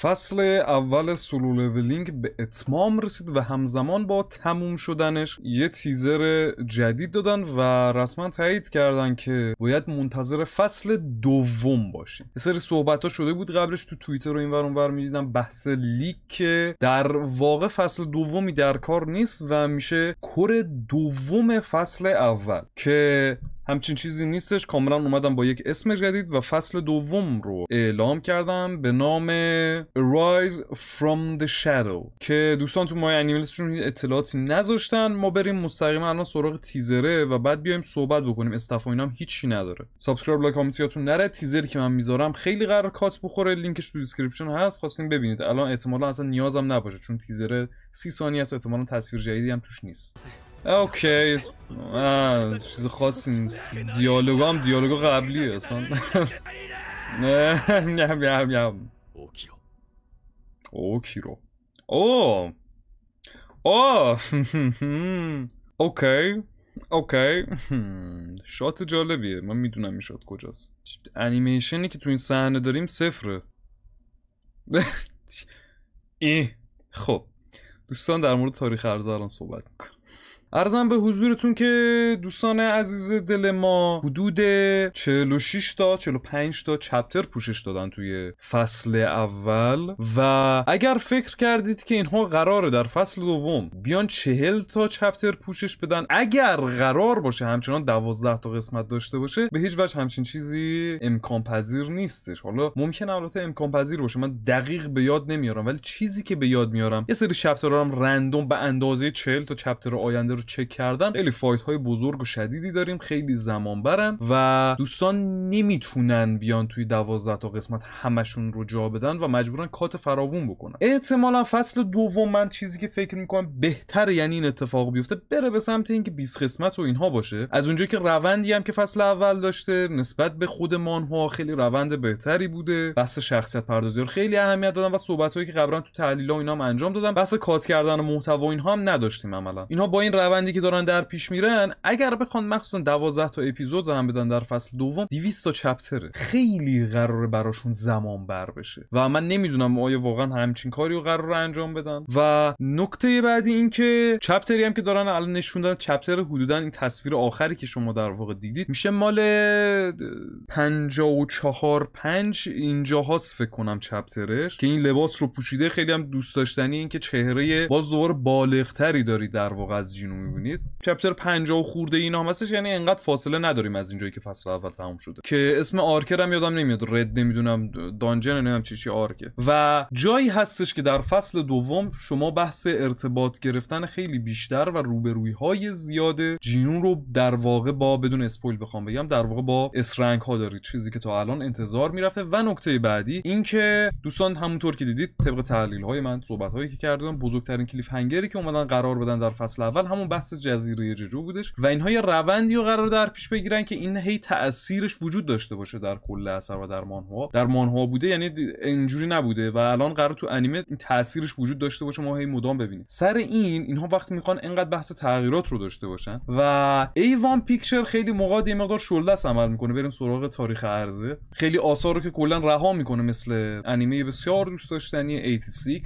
فصل اول سولو لولینگ به اتمام رسید و همزمان با تموم شدنش یه تیزر جدید دادن و رسما تایید کردن که باید منتظر فصل دوم باشیم یه سری صحبت ها شده بود قبلش تو توییتر رو اینور اونور میدیدم بحث لیک در واقع فصل دومی در کار نیست و میشه کر دوم فصل اول که همچین چیزی نیستش کاملا اومدم با یک اسم جدید و فصل دوم رو اعلام کردم به نام Rise from the Shadow که دوستان تو مای انیمیلسشون اطلاعاتی نذاشتن ما بریم مستقیما الان سراغ تیزره و بعد بیایم صحبت بکنیم استف و اینام هیچی نداره سابسکرایب لایک کامنت یادتون نره تیزری که من میذارم خیلی قرار کات بخوره لینکش تو دیسکریپشن هست خواستین ببینید الان احتمالا اصلا نیازم نباشه چون تیزره 30 ثانیه است احتمالا تصویر جدیدی هم توش نیست اوکی چیز خاصی نیست دیالوگ هم دیالوگ قبلی اصلا نم نم اوکی اوکیرو او او اوکی اوکی شات جالبیه من میدونم این شات کجاست انیمیشنی که تو این صحنه داریم صفره ای خب دوستان در مورد تاریخ ارزه الان صحبت میکنم ارزم به حضورتون که دوستان عزیز دل ما حدود 46 تا 45 تا چپتر پوشش دادن توی فصل اول و اگر فکر کردید که اینها قراره در فصل دوم بیان 40 تا چپتر پوشش بدن اگر قرار باشه همچنان 12 تا قسمت داشته باشه به هیچ وجه همچین چیزی امکان پذیر نیستش حالا ممکن البته امکان پذیر باشه من دقیق به یاد نمیارم ولی چیزی که به یاد میارم یه سری چپترها هم رندوم به اندازه 40 تا چپتر آینده رو چک کردم خیلی فایت های بزرگ و شدیدی داریم خیلی زمان برن و دوستان نمیتونن بیان توی دوازده تا قسمت همشون رو جا بدن و مجبورن کات فراوون بکنن احتمالا فصل دوم من چیزی که فکر میکنم بهتر یعنی این اتفاق بیفته بره به سمت اینکه 20 قسمت و اینها باشه از اونجایی که روندی هم که فصل اول داشته نسبت به خود مانها خیلی روند بهتری بوده بحث شخصیت پردازی رو خیلی اهمیت دادم و صحبت هایی که قبلا تو تحلیل ها اینا انجام دادم بحث کات کردن محتوا اینها هم نداشتیم عملا اینها با این روندی که دارن در پیش میرن اگر بخوان مخصوصا 12 تا اپیزود هم بدن در فصل دوم 200 تا چپتره خیلی قراره براشون زمان بر بشه و من نمیدونم آیا واقعا همچین کاری رو قرار انجام بدن و نکته بعدی اینکه چپتری هم که دارن الان نشوندن چپتر حدودا این تصویر آخری که شما در واقع دیدید میشه مال 54 5 اینجا هاست فکر کنم چپترش که این لباس رو پوشیده خیلی هم دوست داشتنی که چهره باز دوباره بالغتری داری در واقع از رو میبینید چپتر 50 خورده اینا هم یعنی انقدر فاصله نداریم از اینجایی که فصل اول تموم شده که اسم آرکر هم یادم نمیاد رد نمیدونم دانجن نمیدونم چی چی آرکه و جایی هستش که در فصل دوم شما بحث ارتباط گرفتن خیلی بیشتر و روبروی های زیاد جینون رو در واقع با بدون اسپویل بخوام بگم در واقع با اسرنگ ها دارید چیزی که تا الان انتظار میرفته و نکته بعدی اینکه دوستان همونطور که دیدید طبق تحلیل های من صحبت هایی که کردم بزرگترین کلیف هنگری که اومدن قرار بدن در فصل اول همون همون بحث جزیره ججو بودش و اینها یه روندی رو قرار در پیش بگیرن که این هی تاثیرش وجود داشته باشه در کل اثر و در مانها در مانها بوده یعنی اینجوری نبوده و الان قرار تو انیمه این تاثیرش وجود داشته باشه ما هی مدام ببینیم سر این اینها وقتی میخوان انقدر بحث تغییرات رو داشته باشن و وان پیکچر خیلی موقع یه مقدار شلدس عمل میکنه بریم سراغ تاریخ ارزه خیلی آثار رو که کلا رها میکنه مثل انیمه بسیار دوست داشتنی 86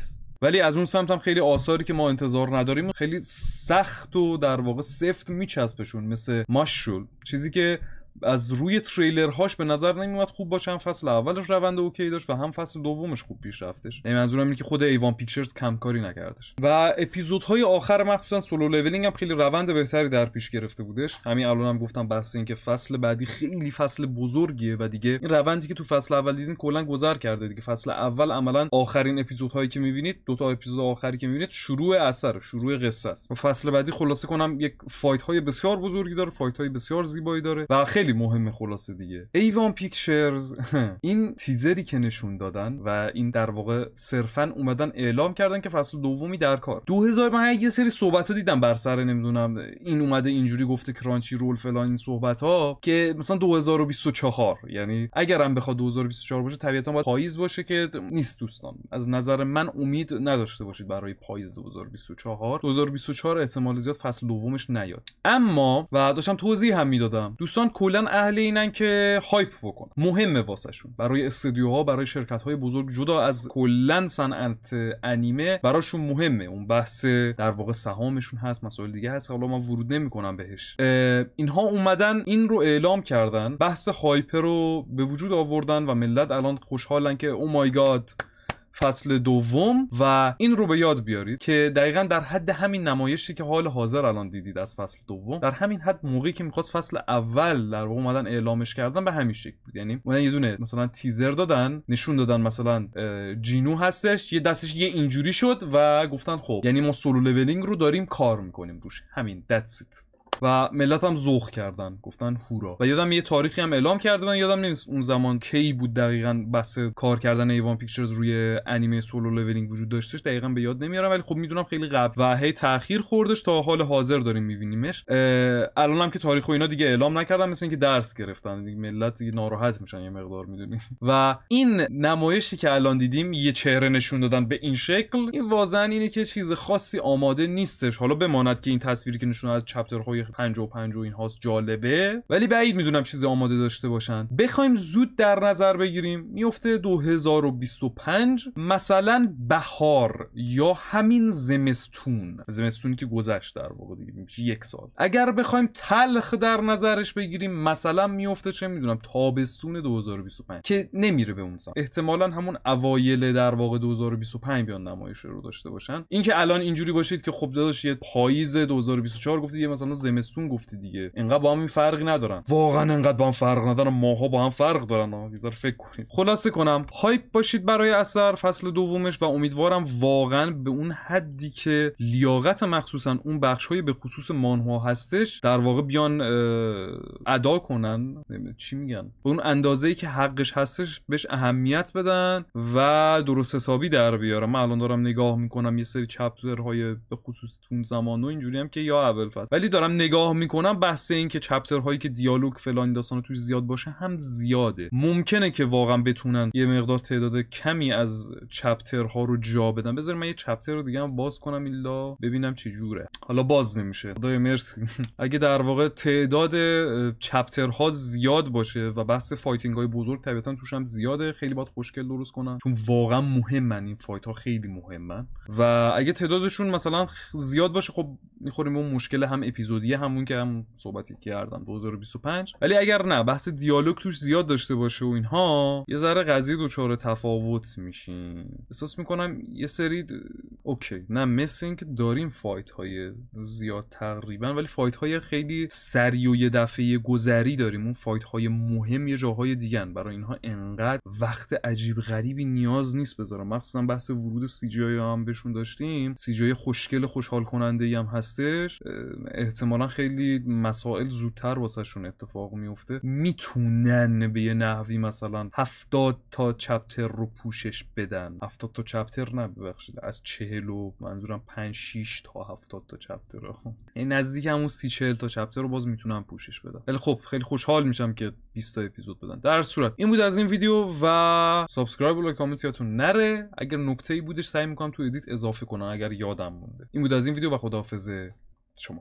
ولی از اون سمت هم خیلی آثاری که ما انتظار نداریم خیلی سخت و در واقع سفت میچسبشون مثل ماشول چیزی که از روی تریلرهاش به نظر نمیومد خوب باشه هم فصل اولش روند اوکی داشت و هم فصل دومش خوب پیش رفتش یعنی منظورم اینه که خود ایوان پیکچرز کمکاری نکردش و اپیزودهای آخر مخصوصا سولو لولینگ هم خیلی روند بهتری در پیش گرفته بودش همین الانم هم گفتم بحث اینکه فصل بعدی خیلی فصل بزرگیه و دیگه این روندی که تو فصل اول دیدین کلا گذر کرده دیگه فصل اول عملا آخرین اپیزودهایی که میبینید دو تا اپیزود آخری که میبینید شروع اثر شروع قصه است و فصل بعدی خلاصه کنم یک فایت های بسیار بزرگی داره فایت های بسیار زیبایی داره و خیلی خیلی مهم خلاصه دیگه ایوان پیکچرز این تیزری که نشون دادن و این در واقع صرفا اومدن اعلام کردن که فصل دومی در کار 2000 یه سری صحبت دیدم بر سر نمیدونم این اومده اینجوری گفته کرانچی رول فلان این صحبت ها که مثلا 2024 یعنی اگرم بخواد 2024 باشه طبیعتا باید پاییز باشه که نیست دوستان از نظر من امید نداشته باشید برای پاییز 2024 2024 احتمال زیاد فصل دومش نیاد اما و داشتم توضیح هم میدادم دوستان کلا اهل اینن که هایپ بکنن مهمه واسهشون برای استودیوها برای شرکت های بزرگ جدا از کلا صنعت انیمه براشون مهمه اون بحث در واقع سهامشون هست مسائل دیگه هست حالا من ورود نمیکنم بهش اینها اومدن این رو اعلام کردن بحث هایپ رو به وجود آوردن و ملت الان خوشحالن که او مای گاد فصل دوم و این رو به یاد بیارید که دقیقا در حد همین نمایشی که حال حاضر الان دیدید از فصل دوم در همین حد موقعی که میخواست فصل اول در واقع اومدن اعلامش کردن به همین شکل بود یعنی اون یه دونه مثلا تیزر دادن نشون دادن مثلا جینو هستش یه دستش یه اینجوری شد و گفتن خب یعنی ما سولو لولینگ رو داریم کار میکنیم روش همین that's و ملت هم ذوق کردن گفتن هورا و یادم یه تاریخی هم اعلام کرده من یادم نیست اون زمان کی بود دقیقا بس کار کردن ایوان پیکچرز روی انیمه سولو لولینگ وجود داشتش دقیقا به یاد نمیارم ولی خب میدونم خیلی قبل و هی تاخیر خوردش تا حال حاضر داریم میبینیمش الان هم که تاریخ و اینا دیگه اعلام نکردم مثل اینکه درس گرفتن ملت دیگه ناراحت میشن یه مقدار میدونی و این نمایشی که الان دیدیم یه چهره نشون دادن به این شکل این واضعا اینه که چیز خاصی آماده نیستش حالا بماند که این تصویری که نشون از چپترهای 55 و اینهاست جالبه ولی بعید میدونم چیزی آماده داشته باشن بخوایم زود در نظر بگیریم میفته 2025 مثلا بهار یا همین زمستون زمستونی که گذشت در واقع دیگه یک سال اگر بخوایم تلخ در نظرش بگیریم مثلا میفته چه میدونم تابستون 2025 که نمیره به اون سمت احتمالا همون اوایل در واقع 2025 بیان نمایش رو داشته باشن اینکه الان اینجوری باشید که خب داداش یه پاییز 2024 گفتید یه مثلا زمستون زمستون گفتی دیگه انقدر با هم فرقی ندارن واقعا انقدر با هم فرق ندارن ماها با هم فرق دارن یه فکر کنیم خلاصه کنم هایپ باشید برای اثر فصل دومش و امیدوارم واقعا به اون حدی که لیاقت مخصوصا اون بخش های به خصوص مانها هستش در واقع بیان ادا کنن چی میگن به اون اندازه که حقش هستش بهش اهمیت بدن و درست حسابی در بیارم من الان دارم نگاه میکنم یه سری چپترهای به خصوص تون زمان اینجوری هم که یا اول فصل ولی دارم نگاه میکنم بحث این که چپتر هایی که دیالوگ فلان داستان توش زیاد باشه هم زیاده ممکنه که واقعا بتونن یه مقدار تعداد کمی از چپتر ها رو جا بدن بذار من یه چپتر رو دیگه باز کنم الا ببینم چه جوره حالا باز نمیشه خدای مرسی اگه در واقع تعداد چپتر ها زیاد باشه و بحث فایتینگ های بزرگ طبیعتا توش هم زیاده خیلی باید خوشگل درست کنن چون واقعا مهمن این فایت ها خیلی مهمن و اگه تعدادشون مثلا زیاد باشه خب میخوریم اون مشکل هم اپیزودی همون که هم صحبتی کردم 2025 ولی اگر نه بحث دیالوگ توش زیاد داشته باشه و اینها یه ذره قضیه چهار تفاوت میشین احساس میکنم یه سری د... اوکی نه مثل اینکه داریم فایت های زیاد تقریبا ولی فایت های خیلی سری و یه دفعه گذری داریم اون فایت های مهم یه جاهای دیگن برای اینها انقدر وقت عجیب غریبی نیاز نیست بذارم مخصوصا بحث ورود سی جی هم بهشون داشتیم سی جی خوشگل خوشحال کننده ای هم هستش احتمال احتمالا خیلی مسائل زودتر واسهشون اتفاق میفته میتونن به یه نحوی مثلا هفتاد تا چپتر رو پوشش بدن هفتاد تا چپتر نه ببخشید از چهل و منظورم پنج شیش تا هفتاد تا چپتر این نزدیک همون سی چهل تا چپتر رو باز میتونن پوشش بدن ولی خب خیلی خوشحال میشم که 20 تا اپیزود بدن در صورت این بود از این ویدیو و سابسکرایب و لایک کامنت یادتون نره اگر نکته ای بودش سعی میکنم تو ادیت اضافه کنم اگر یادم مونده این بود از این ویدیو و خداحافظ شما